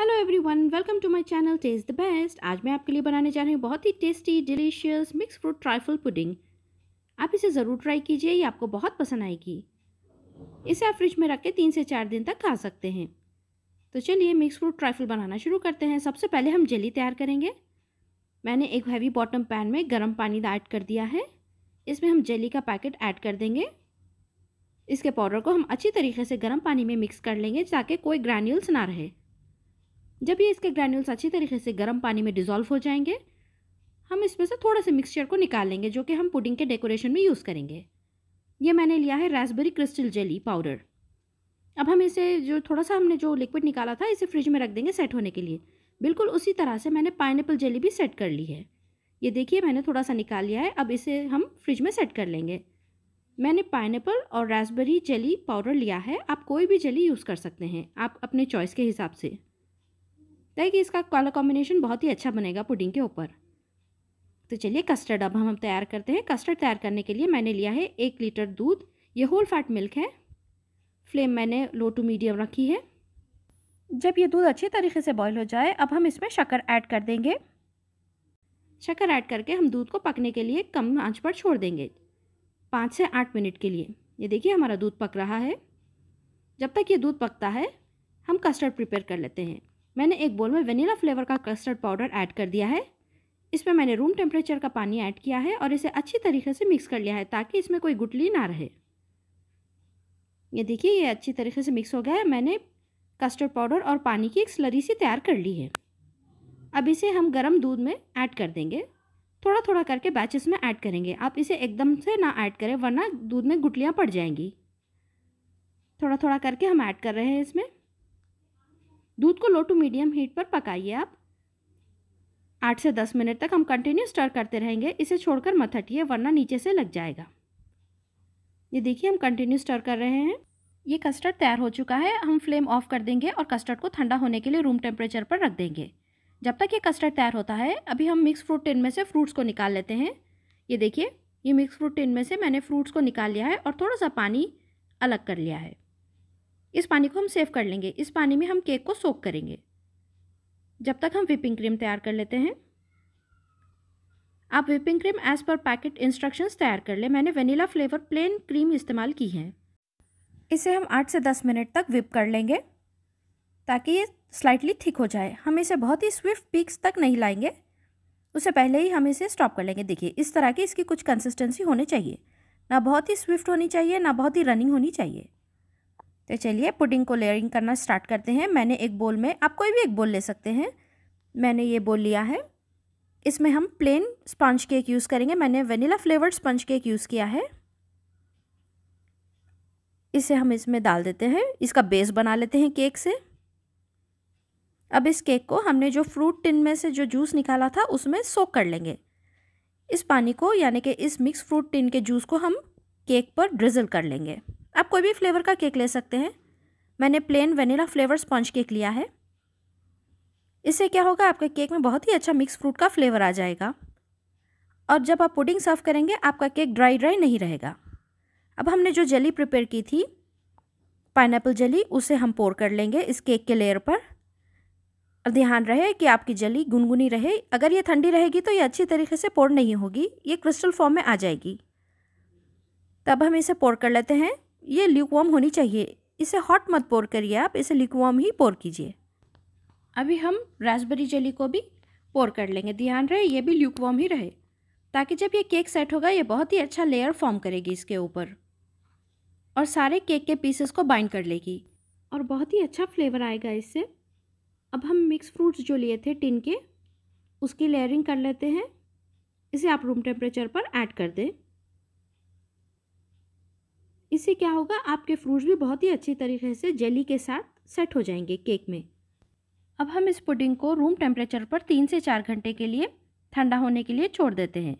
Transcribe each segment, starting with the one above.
hello everyone welcome to my channel taste the best आज मैं आपके लिए बनाने जा रही हूँ बहुत ही tasty delicious mix fruit trifle pudding आप इसे ज़रूर ट्राई कीजिए ये आपको बहुत पसंद आएगी इसे आप फ्रिज में रख के तीन से चार दिन तक खा सकते हैं तो चलिए मिक्स फ्रूट ट्राइफल बनाना शुरू करते हैं सबसे पहले हम जली तैयार करेंगे मैंने एक हैवी बॉटम पैन में गर्म पानी ऐड कर दिया है इसमें हम जली का पैकेट ऐड कर देंगे इसके पाउडर को हम अच्छी तरीके से गर्म पानी में मिक्स कर लेंगे ताकि कोई ग्रैन्यूल्स ना रहे जब ये इसके ग्रैन्यूल्स अच्छी तरीके से गर्म पानी में डिज़ोल्व हो जाएंगे हम इसमें से थोड़ा से मिक्सचर को निकाल लेंगे जो कि हम पुडिंग के डेकोरेशन में यूज़ करेंगे ये मैंने लिया है रेसबेरी क्रिस्टल जेली पाउडर अब हम इसे जो थोड़ा सा हमने जो लिक्विड निकाला था इसे फ्रिज में रख देंगे सेट होने के लिए बिल्कुल उसी तरह से मैंने पाइन जेली भी सेट कर ली है ये देखिए मैंने थोड़ा सा निकाल लिया है अब इसे हम फ्रिज में सेट कर लेंगे मैंने पाइन और रेसबेरी जेली पाउडर लिया है आप कोई भी जेली यूज़ कर सकते हैं आप अपने चॉइस के हिसाब से है कि इसका कलर कॉम्बिनेशन बहुत ही अच्छा बनेगा पुडिंग के ऊपर तो चलिए कस्टर्ड अब हम तैयार करते हैं कस्टर्ड तैयार करने के लिए मैंने लिया है एक लीटर दूध ये होल फैट मिल्क है फ्लेम मैंने लो टू मीडियम रखी है जब ये दूध अच्छे तरीके से बॉईल हो जाए अब हम इसमें शक्कर ऐड कर देंगे शक्कर ऐड करके हम दूध को पकने के लिए कम आंच पर छोड़ देंगे पाँच से आठ मिनट के लिए ये देखिए हमारा दूध पक रहा है जब तक ये दूध पकता है हम कस्टर्ड प्रिपेयर कर लेते हैं मैंने एक बोल में वनीला फ्लेवर का कस्टर्ड पाउडर ऐड कर दिया है इसमें मैंने रूम टेम्परेचर का पानी ऐड किया है और इसे अच्छी तरीके से मिक्स कर लिया है ताकि इसमें कोई गुटली ना रहे ये देखिए ये अच्छी तरीके से मिक्स हो गया है मैंने कस्टर्ड पाउडर और पानी की एक स्लरी सी तैयार कर ली है अब इसे हम गर्म दूध में ऐड कर देंगे थोड़ा थोड़ा करके बैचेस में ऐड करेंगे आप इसे एकदम से ना ऐड करें वरना दूध में गुटलियाँ पड़ जाएंगी थोड़ा थोड़ा करके हम ऐड कर रहे हैं इसमें दूध को लो टू मीडियम हीट पर पकाइए आप आठ से दस मिनट तक हम कंटिन्यू स्टर करते रहेंगे इसे छोड़कर मत हटिए वरना नीचे से लग जाएगा ये देखिए हम कंटिन्यू स्टर कर रहे हैं ये कस्टर्ड तैयार हो चुका है हम फ्लेम ऑफ कर देंगे और कस्टर्ड को ठंडा होने के लिए रूम टेम्परेचर पर रख देंगे जब तक ये कस्टर्ड तैयार होता है अभी हम मिक्स फ्रूट टिन में से फ्रूट्स को निकाल लेते हैं ये देखिए ये मिक्स फ्रूट टिन में से मैंने फ्रूट्स को निकाल लिया है और थोड़ा सा पानी अलग कर लिया है इस पानी को हम सेव कर लेंगे इस पानी में हम केक को सोक करेंगे जब तक हम विपिंग क्रीम तैयार कर लेते हैं आप whipping cream as per packet instructions तैयार कर लें मैंने वेनिला फ्लेवर प्लेन क्रीम इस्तेमाल की है इसे हम आठ से दस मिनट तक विप कर लेंगे ताकि ये स्लाइटली थिक हो जाए हम इसे बहुत ही स्विफ्ट पीक्स तक नहीं लाएंगे उससे पहले ही हम इसे स्टॉप कर लेंगे देखिए इस तरह की इसकी कुछ कंसिस्टेंसी होनी चाहिए ना बहुत ही स्विफ्ट होनी चाहिए ना बहुत ही रनिंग होनी चाहिए तो चलिए पुडिंग को लेयरिंग करना स्टार्ट करते हैं मैंने एक बोल में आप कोई भी एक बोल ले सकते हैं मैंने ये बोल लिया है इसमें हम प्लेन स्पंज केक यूज़ करेंगे मैंने vanilla flavoured sponge cake use किया है इसे हम इसमें डाल देते हैं इसका बेस बना लेते हैं केक से अब इस केक को हमने जो फ्रूट टिन में से जो जूस निकाला था उसमें सोक कर लेंगे इस पानी को यानी कि इस मिक्स फ्रूट टिन के जूस को हम केक पर ड्रिजल कर लेंगे आप कोई भी फ्लेवर का केक ले सकते हैं मैंने plain vanilla flavour sponge cake लिया है इससे क्या होगा आपके केक में बहुत ही अच्छा मिक्स फ्रूट का फ्लेवर आ जाएगा और जब आप पुडिंग सर्व करेंगे आपका केक ड्राई ड्राई नहीं रहेगा अब हमने जो जेली प्रिपेयर की थी पाइनएप्पल जेली उसे हम पोर कर लेंगे इस केक के लेयर पर और ध्यान रहे कि आपकी जली गुनगुनी रहे अगर ये ठंडी रहेगी तो ये अच्छी तरीके से पोर नहीं होगी ये क्रिस्टल फॉर्म में आ जाएगी तब हम इसे पोर कर लेते हैं ये लिकवाम होनी चाहिए इसे हॉट मत पोर करिए आप इसे लिकवाम ही पोर कीजिए अभी हम रासबेरी जली को भी पोर कर लेंगे ध्यान रहे ये भी ल्यूकवॉम ही रहे ताकि जब ये केक सेट होगा ये बहुत ही अच्छा लेयर फॉर्म करेगी इसके ऊपर और सारे केक के पीसेस को बाइंड कर लेगी और बहुत ही अच्छा फ्लेवर आएगा इससे अब हम मिक्स फ्रूट्स जो लिए थे टिन के उसकी लेयरिंग कर लेते हैं इसे आप रूम टेम्परेचर पर ऐड कर दें इससे क्या होगा आपके फ्रूट्स भी बहुत ही अच्छी तरीके से जेली के साथ सेट हो जाएंगे केक में अब हम इस पुडिंग को रूम टेम्परेचर पर तीन से चार घंटे के लिए ठंडा होने के लिए छोड़ देते हैं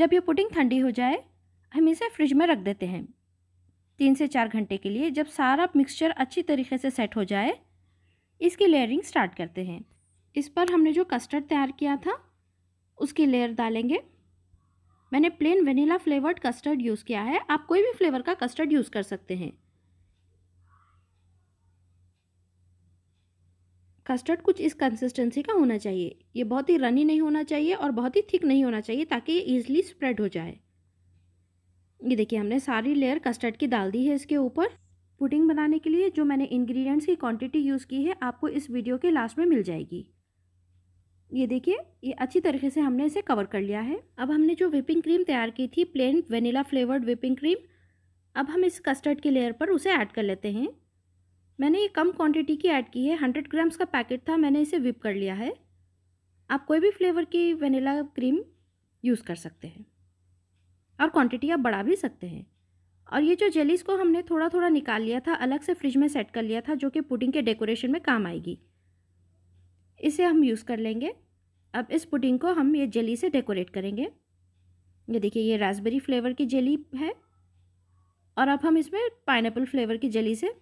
जब ये पुडिंग ठंडी हो जाए हम इसे फ्रिज में रख देते हैं तीन से चार घंटे के लिए जब सारा मिक्सचर अच्छी तरीके से सेट हो जाए इसकी लेयरिंग स्टार्ट करते हैं इस पर हमने जो कस्टर्ड तैयार किया था उसकी लेयर डालेंगे मैंने plain vanilla flavoured custard use किया है आप कोई भी फ्लेवर का कस्टर्ड यूज़ कर सकते हैं कस्टर्ड कुछ इस कंसिस्टेंसी का होना चाहिए ये बहुत ही रनी नहीं होना चाहिए और बहुत ही थिक नहीं होना चाहिए ताकि ये ईजिली स्प्रेड हो जाए ये देखिए हमने सारी लेयर कस्टर्ड की डाल दी है इसके ऊपर पुडिंग बनाने के लिए जो मैंने इंग्रेडिएंट्स की क्वांटिटी यूज़ की है आपको इस वीडियो के लास्ट में मिल जाएगी ये देखिए ये अच्छी तरीके से हमने इसे कवर कर लिया है अब हमने जो विपिंग क्रीम तैयार की थी plain vanilla flavoured whipping cream अब हम इस कस्टर्ड के लेयर पर उसे ऐड कर लेते हैं मैंने ये कम क्वांटिटी की ऐड की है हंड्रेड ग्राम्स का पैकेट था मैंने इसे विप कर लिया है आप कोई भी फ्लेवर की वेनिला क्रीम यूज़ कर सकते हैं और क्वांटिटी आप बढ़ा भी सकते हैं और ये जो जेलीस को हमने थोड़ा थोड़ा निकाल लिया था अलग से फ्रिज में सेट कर लिया था जो कि पुडिंग के डेकोरेशन में काम आएगी इसे हम यूज़ कर लेंगे अब इस पुडिंग को हम ये जेली से डेकोरेट करेंगे ये देखिए ये रास्बेरी फ्लेवर की जेली है और अब हम इसमें पाइन फ्लेवर की जेली से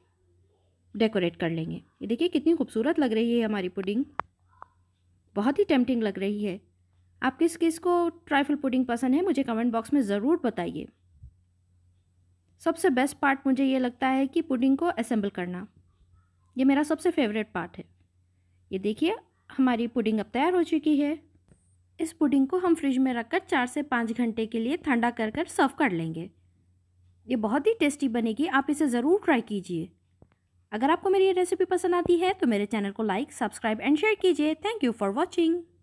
डेकोरेट कर लेंगे ये देखिए कितनी खूबसूरत लग रही है हमारी पुडिंग बहुत ही टेम्पटिंग लग रही है आप किस किस को ट्राइफल पुडिंग पसंद है मुझे कमेंट बॉक्स में ज़रूर बताइए सबसे बेस्ट पार्ट मुझे ये लगता है कि पुडिंग को असेंबल करना ये मेरा सबसे फेवरेट पार्ट है ये देखिए हमारी पुडिंग अब तैयार हो चुकी है इस पुडिंग को हम फ्रिज में रखकर चार से पाँच घंटे के लिए ठंडा कर कर सर्व कर लेंगे ये बहुत ही टेस्टी बनेगी आप इसे ज़रूर ट्राई कीजिए अगर आपको मेरी ये रेसिपी पसंद आती है तो मेरे चैनल को लाइक सब्सक्राइब एंड शेयर कीजिए थैंक यू फॉर वॉचिंग